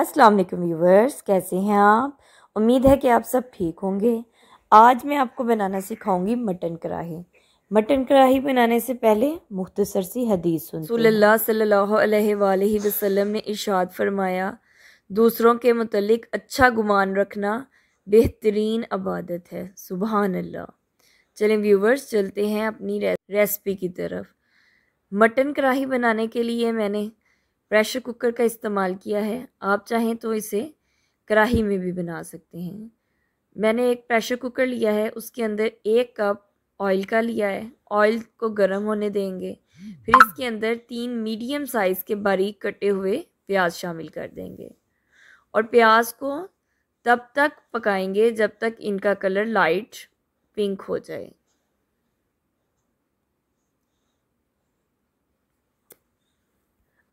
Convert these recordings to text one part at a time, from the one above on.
अस्सलाम वालेकुम व्यूवर्स कैसे हैं आप उम्मीद है कि आप सब ठीक होंगे आज मैं आपको बनाना सिखाऊंगी मटन कढ़ाही मटन कढ़ाही बनाने से पहले मुख्तसर सी हदीस सुन सल्लल्लाहु अलैहि वसल्लम ने इशाद फरमाया दूसरों के मतलब अच्छा गुमान रखना बेहतरीन आबादत है सुबहान अल्लाह चलें व्यूवर्स चलते हैं अपनी रेसिपी की तरफ मटन कढ़ाही बनाने के लिए मैंने प्रेशर कुकर का इस्तेमाल किया है आप चाहें तो इसे कढ़ाही में भी बना सकते हैं मैंने एक प्रेशर कुकर लिया है उसके अंदर एक कप ऑयल का लिया है ऑयल को गर्म होने देंगे फिर इसके अंदर तीन मीडियम साइज़ के बारीक कटे हुए प्याज शामिल कर देंगे और प्याज को तब तक पकाएंगे जब तक इनका कलर लाइट पिंक हो जाए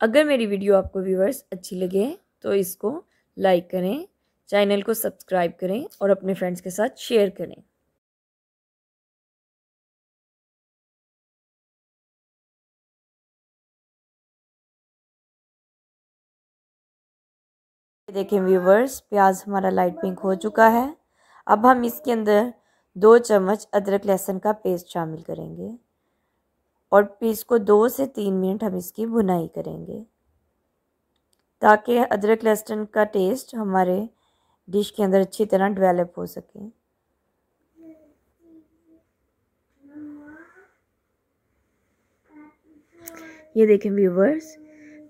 अगर मेरी वीडियो आपको व्यूवर्स अच्छी लगे तो इसको लाइक करें चैनल को सब्सक्राइब करें और अपने फ्रेंड्स के साथ शेयर करें देखें व्यूवर्स प्याज हमारा लाइट पिंक हो चुका है अब हम इसके अंदर दो चम्मच अदरक लहसुन का पेस्ट शामिल करेंगे और पीस को दो से तीन मिनट हम इसकी भुनाई करेंगे ताकि अदरक लहसुन का टेस्ट हमारे डिश के अंदर अच्छी तरह डेवलप हो सके ये देखें व्यूवर्स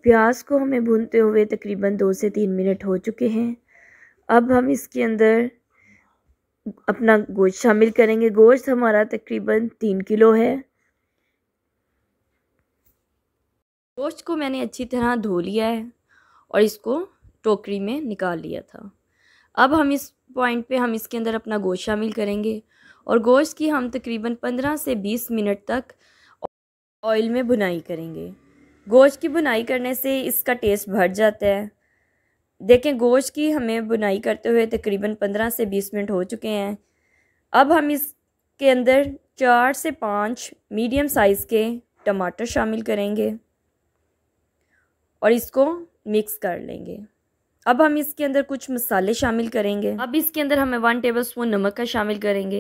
प्याज को हमें भूनते हुए तकरीबन दो से तीन मिनट हो चुके हैं अब हम इसके अंदर अपना गोश्त शामिल करेंगे गोश्त हमारा तकरीबन तीन किलो है गोश्त को मैंने अच्छी तरह धो लिया है और इसको टोकरी में निकाल लिया था अब हम इस पॉइंट पे हम इसके अंदर अपना गोश्त शामिल करेंगे और गोश्त की हम तकरीबन पंद्रह से बीस मिनट तक ऑयल में बुनाई करेंगे गोश्त की बुनाई करने से इसका टेस्ट बढ़ जाता है देखें गोश्त की हमें बुनाई करते हुए तकरीबन पंद्रह से बीस मिनट हो चुके हैं अब हम इसके अंदर चार से पाँच मीडियम साइज़ के टमाटर शामिल करेंगे और इसको मिक्स कर लेंगे अब हम इसके अंदर कुछ मसाले शामिल करेंगे अब इसके अंदर हमें वन टेबल स्पून नमक का शामिल करेंगे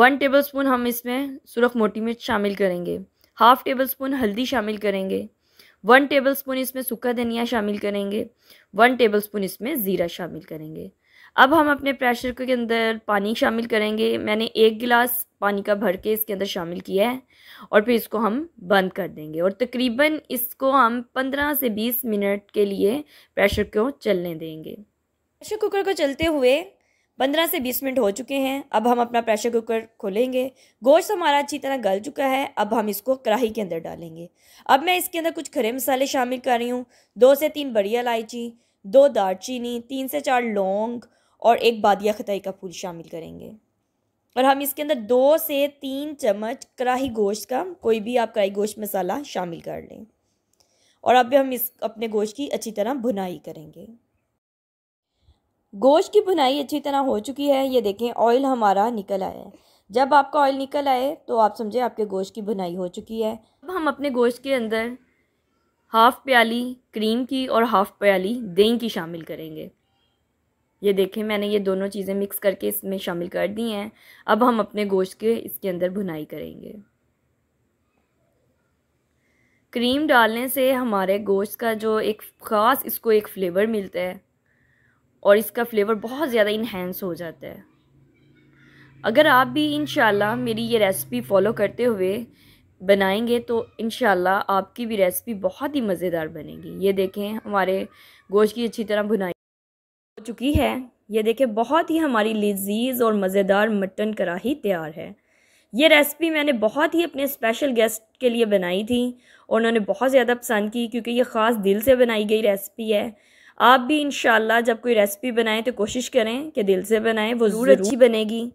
वन टेबल स्पून हम इसमें सुरख मोटी मिर्च शामिल करेंगे हाफ़ टेबल स्पून हल्दी शामिल करेंगे वन टेबल स्पून इसमें सूखा धनिया शामिल करेंगे वन टेबल स्पून इसमें ज़ीरा शामिल करेंगे अब हम अपने प्रेशर कुकर के अंदर पानी शामिल करेंगे मैंने एक गिलास पानी का भर के इसके अंदर शामिल किया है और फिर इसको हम बंद कर देंगे और तकरीबन इसको हम 15 से 20 मिनट के लिए प्रेशर को चलने देंगे प्रेशर कुकर को चलते हुए पंद्रह से बीस मिनट हो चुके हैं अब हम अपना प्रेशर कुकर खोलेंगे गोश्त हमारा अच्छी तरह गल चुका है अब हम इसको कढ़ाई के अंदर डालेंगे अब मैं इसके अंदर कुछ खड़े मसाले शामिल कर रही हूँ दो से तीन बड़ी इलायची दो दार चीनी तीन से चार लौंग और एक बादिया खताई का फूल शामिल करेंगे और हम इसके अंदर दो से तीन चम्मच कढ़ाई गोश्त का कोई भी आप कढ़ाई गोश्त मसाला शामिल कर लें और अब हम इस अपने गोश्त की अच्छी तरह भुनाई करेंगे गोश्त की भुनाई अच्छी तरह हो चुकी है ये देखें ऑयल हमारा निकल आया है जब आपका ऑयल निकल आए तो आप समझे आपके गोश्त की भुनाई हो चुकी है अब हम अपने गोश्त के अंदर हाफ़ प्याली क्रीम की और हाफ़ प्याली दही की शामिल करेंगे ये देखें मैंने ये दोनों चीज़ें मिक्स करके इसमें शामिल कर दी हैं अब हम अपने गोश्त के इसके अंदर भुनाई करेंगे क्रीम डालने से हमारे गोश्त का जो एक ख़ास इसको एक फ्लेवर मिलता है और इसका फ्लेवर बहुत ज़्यादा इन्हेंस हो जाता है अगर आप भी इन मेरी ये रेसिपी फॉलो करते हुए बनाएंगे तो इन आपकी भी रेसिपी बहुत ही मज़ेदार बनेगी ये देखें हमारे गोश्त की अच्छी तरह भुनाई हो चुकी है ये देखिए बहुत ही हमारी लजीज और मज़ेदार मटन कराही तैयार है ये रेसिपी मैंने बहुत ही अपने स्पेशल गेस्ट के लिए बनाई थी और उन्होंने बहुत ज़्यादा पसंद की क्योंकि ये ख़ास दिल से बनाई गई रेसिपी है आप भी इन जब कोई रेसिपी बनाएं तो कोशिश करें कि दिल से बनाएं वो ज़रूर अच्छी बनेगी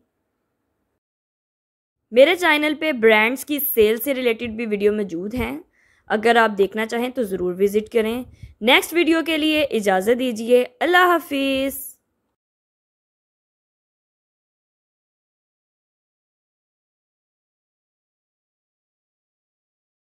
मेरे चैनल पे ब्रांड्स की सेल से रिलेटेड भी वीडियो मौजूद हैं अगर आप देखना चाहें तो ज़रूर विज़िट करें नेक्स्ट वीडियो के लिए इजाज़त दीजिए अल्लाह हाफिज़